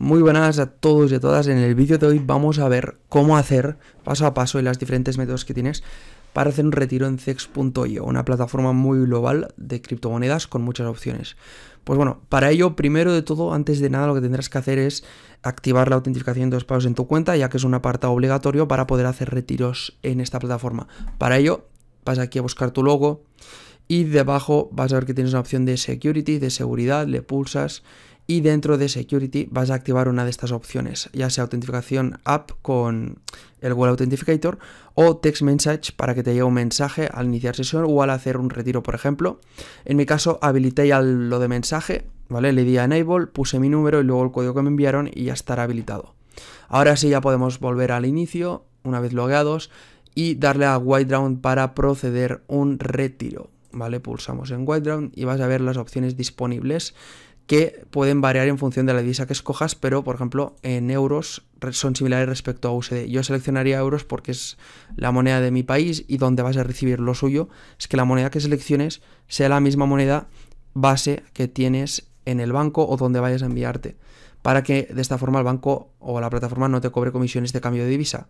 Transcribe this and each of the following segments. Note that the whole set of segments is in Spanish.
Muy buenas a todos y a todas, en el vídeo de hoy vamos a ver cómo hacer paso a paso y las diferentes métodos que tienes para hacer un retiro en CEX.io, una plataforma muy global de criptomonedas con muchas opciones. Pues bueno, para ello, primero de todo, antes de nada, lo que tendrás que hacer es activar la autentificación de dos pasos en tu cuenta, ya que es un apartado obligatorio para poder hacer retiros en esta plataforma. Para ello, vas aquí a buscar tu logo y debajo vas a ver que tienes una opción de security, de seguridad, le pulsas y dentro de Security vas a activar una de estas opciones, ya sea autentificación app con el Google Authenticator o text message para que te llegue un mensaje al iniciar sesión o al hacer un retiro, por ejemplo. En mi caso, habilité lo de mensaje, ¿vale? Le di a enable, puse mi número y luego el código que me enviaron y ya estará habilitado. Ahora sí ya podemos volver al inicio, una vez logueados, y darle a White para proceder un retiro. ¿Vale? Pulsamos en White y vas a ver las opciones disponibles que pueden variar en función de la divisa que escojas, pero por ejemplo en euros son similares respecto a USD. Yo seleccionaría euros porque es la moneda de mi país y donde vas a recibir lo suyo es que la moneda que selecciones sea la misma moneda base que tienes en el banco o donde vayas a enviarte, para que de esta forma el banco o la plataforma no te cobre comisiones de cambio de divisa.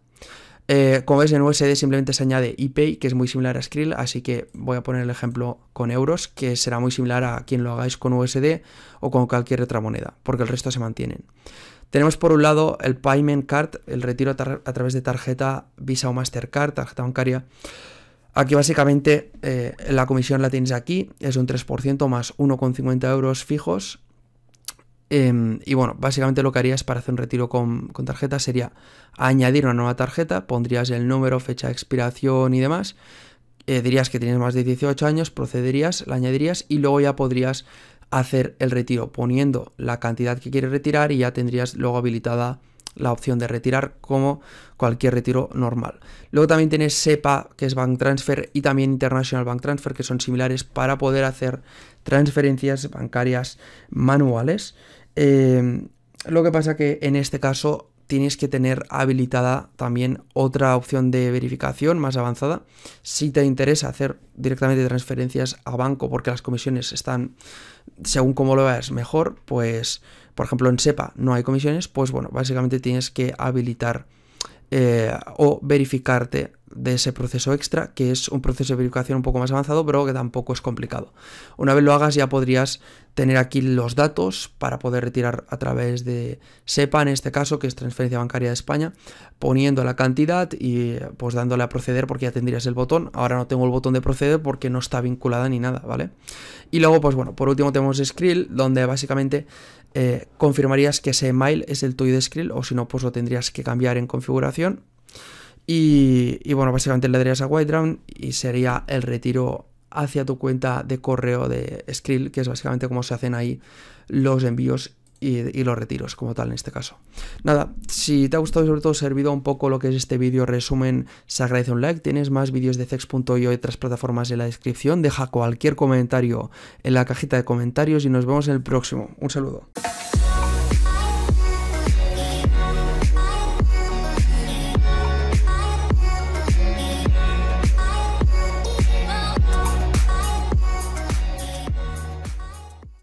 Eh, como veis en USD simplemente se añade ePay, que es muy similar a Skrill, así que voy a poner el ejemplo con euros, que será muy similar a quien lo hagáis con USD o con cualquier otra moneda, porque el resto se mantienen. Tenemos por un lado el Payment Card, el retiro a, través de tarjeta Visa o Mastercard, tarjeta bancaria. Aquí básicamente eh, la comisión la tienes aquí, es un 3% más 1,50 euros fijos Em, y bueno, básicamente lo que harías para hacer un retiro con, tarjeta sería añadir una nueva tarjeta, pondrías el número, fecha de expiración y demás. Eh, dirías que tienes más de 18 años, procederías, la añadirías y luego ya podrías hacer el retiro poniendo la cantidad que quieres retirar y ya tendrías luego habilitada la opción de retirar como cualquier retiro normal. Luego también tienes SEPA, que es Bank Transfer, y también International Bank Transfer, que son similares para poder hacer transferencias bancarias manuales. Eh, lo que pasa que en este caso tienes que tener habilitada también otra opción de verificación más avanzada. Si te interesa hacer directamente transferencias a banco porque las comisiones están, según como lo veas, mejor, pues, por ejemplo, en SEPA no hay comisiones, pues bueno, básicamente tienes que habilitar eh, o verificarte de ese proceso extra, que es un proceso de verificación un poco más avanzado, pero que tampoco es complicado. Una vez lo hagas ya podrías tener aquí los datos para poder retirar a través de SEPA, en este caso, que es Transferencia Bancaria de España, poniendo la cantidad y pues dándole a proceder porque ya tendrías el botón. Ahora no tengo el botón de proceder porque no está vinculada ni nada, ¿vale? Y luego, pues bueno, por último tenemos Skrill, donde básicamente eh, confirmarías que ese mail es el tuyo de Skrill o si no, pues lo tendrías que cambiar en configuración. Y, bueno, básicamente le darías a round y sería el retiro hacia tu cuenta de correo de Skrill, que es básicamente como se hacen ahí los envíos y, los retiros como tal en este caso. Nada, si te ha gustado y sobre todo servido un poco lo que es este vídeo resumen, se agradece un like, tienes más vídeos de sex.io y otras plataformas en la descripción, deja cualquier comentario en la cajita de comentarios y nos vemos en el próximo. Un saludo.